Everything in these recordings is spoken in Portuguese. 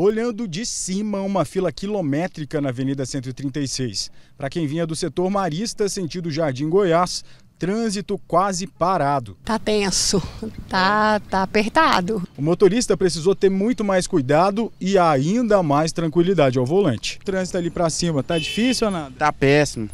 Olhando de cima, uma fila quilométrica na Avenida 136. Para quem vinha do setor Marista, sentido Jardim Goiás, trânsito quase parado. Tá tenso, tá, tá apertado. O motorista precisou ter muito mais cuidado e ainda mais tranquilidade ao volante. O trânsito ali para cima, tá difícil ou nada? Tá péssimo.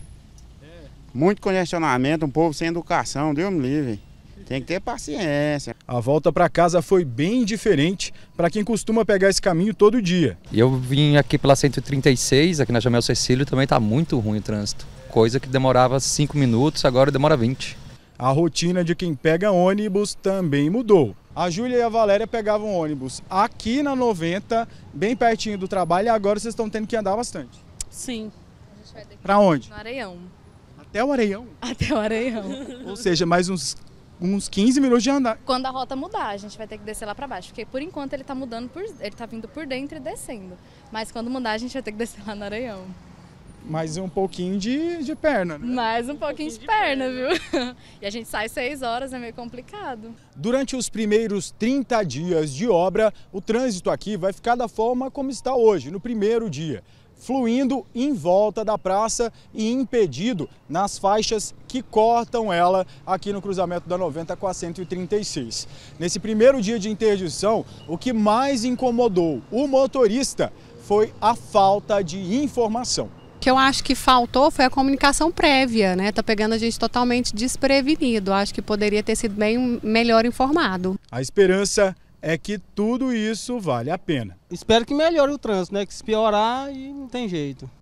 Muito congestionamento, um povo sem educação, Deus me livre. Tem que ter paciência. A volta para casa foi bem diferente para quem costuma pegar esse caminho todo dia. Eu vim aqui pela 136, aqui na Jamel Cecílio, também está muito ruim o trânsito. Coisa que demorava 5 minutos, agora demora 20. A rotina de quem pega ônibus também mudou. A Júlia e a Valéria pegavam ônibus aqui na 90, bem pertinho do trabalho, e agora vocês estão tendo que andar bastante. Sim. Para onde? No Areião. Até o Areião? Até o Areião. Ou seja, mais uns uns 15 minutos de andar. Quando a rota mudar, a gente vai ter que descer lá para baixo, porque por enquanto ele está mudando, por, ele está vindo por dentro e descendo. Mas quando mudar, a gente vai ter que descer lá no Aranhão. Mais um pouquinho de, de perna, né? Mais um, pouquinho, de, perna, perna, viu? E a gente sai seis horas, é meio complicado. Durante os primeiros 30 dias de obra, o trânsito aqui vai ficar da forma como está hoje, no primeiro dia fluindo em volta da praça e impedido nas faixas que cortam ela aqui no cruzamento da 90 com a 136. Nesse primeiro dia de interdição, o que mais incomodou o motorista foi a falta de informação. O que eu acho que faltou foi a comunicação prévia, né? Tá pegando a gente totalmente desprevenido. Acho que poderia ter sido bem melhor informado. A esperança é que tudo isso vale a pena. Espero que melhore o trânsito, né? Que se piorar e não tem jeito.